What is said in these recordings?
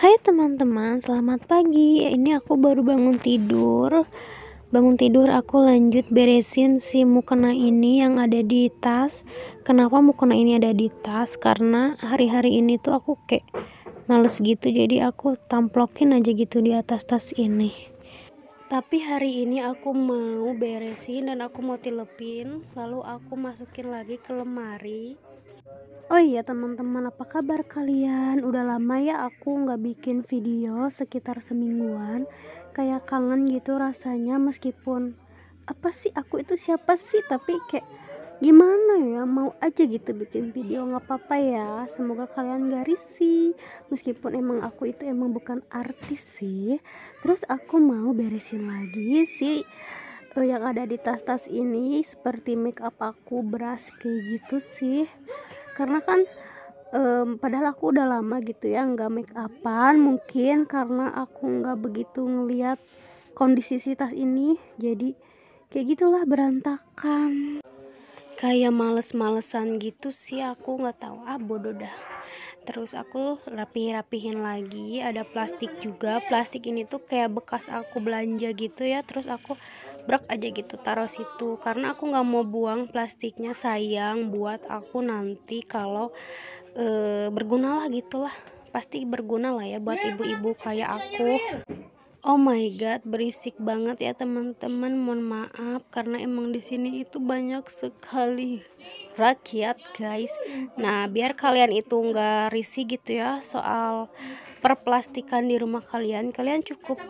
Hai teman-teman, selamat pagi. Ini aku baru bangun tidur. Bangun tidur aku lanjut beresin si mukena ini yang ada di tas. Kenapa mukena ini ada di tas? Karena hari-hari ini tuh aku kayak males gitu jadi aku tamplokin aja gitu di atas tas ini. Tapi hari ini aku mau beresin dan aku mau tilepin, lalu aku masukin lagi ke lemari. Oh iya teman-teman apa kabar kalian? Udah lama ya aku nggak bikin video sekitar semingguan Kayak kangen gitu rasanya meskipun Apa sih aku itu siapa sih? Tapi kayak gimana ya mau aja gitu bikin video nggak apa-apa ya semoga kalian gak risih meskipun emang aku itu emang bukan artis sih terus aku mau beresin lagi sih eh, yang ada di tas-tas ini seperti make up aku beras kayak gitu sih karena kan um, padahal aku udah lama gitu ya nggak make upan mungkin karena aku nggak begitu ngeliat kondisi si tas ini jadi kayak gitulah berantakan kayak males-malesan gitu sih aku nggak tahu ah bodoh dah terus aku rapi rapihin lagi ada plastik juga plastik ini tuh kayak bekas aku belanja gitu ya terus aku brak aja gitu taruh situ karena aku nggak mau buang plastiknya sayang buat aku nanti kalau e, berguna lah gitulah pasti berguna lah ya buat iya, ibu-ibu kayak iya, iya, aku Oh my god, berisik banget ya teman-teman. Mohon maaf karena emang di sini itu banyak sekali rakyat, guys. Nah, biar kalian itu nggak risih gitu ya soal perplastikan di rumah kalian kalian cukup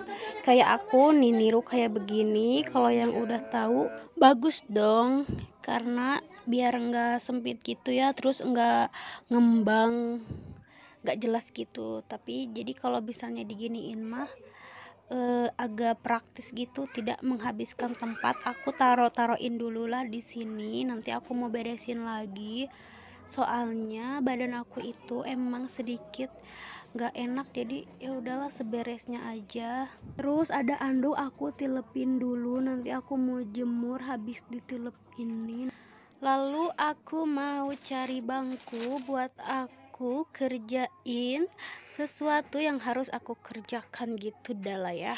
kayak aku nih niru kayak begini kalau yang udah tahu bagus dong karena biar nggak sempit gitu ya terus nggak ngembang nggak jelas gitu tapi jadi kalau misalnya diginiin mah eh, agak praktis gitu tidak menghabiskan tempat aku taruh taruhin dulu lah di sini nanti aku mau beresin lagi soalnya badan aku itu emang sedikit gak enak jadi ya udahlah seberesnya aja terus ada anduk aku tilepin dulu nanti aku mau jemur habis ditilep lalu aku mau cari bangku buat aku kerjain sesuatu yang harus aku kerjakan gitu dah lah ya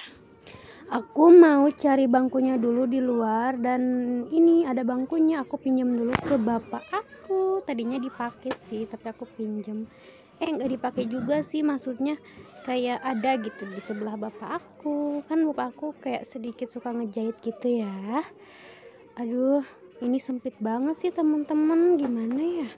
aku mau cari bangkunya dulu di luar dan ini ada bangkunya aku pinjam dulu ke bapak aku tadinya dipakai sih tapi aku pinjam eh nggak dipakai juga sih maksudnya kayak ada gitu di sebelah bapak aku kan bapak aku kayak sedikit suka ngejahit gitu ya aduh ini sempit banget sih teman-teman gimana ya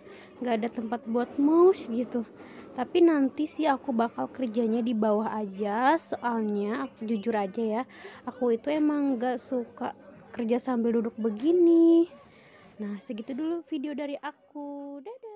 nggak ada tempat buat mouse gitu tapi nanti sih aku bakal kerjanya di bawah aja soalnya aku jujur aja ya aku itu emang gak suka kerja sambil duduk begini nah segitu dulu video dari aku dadah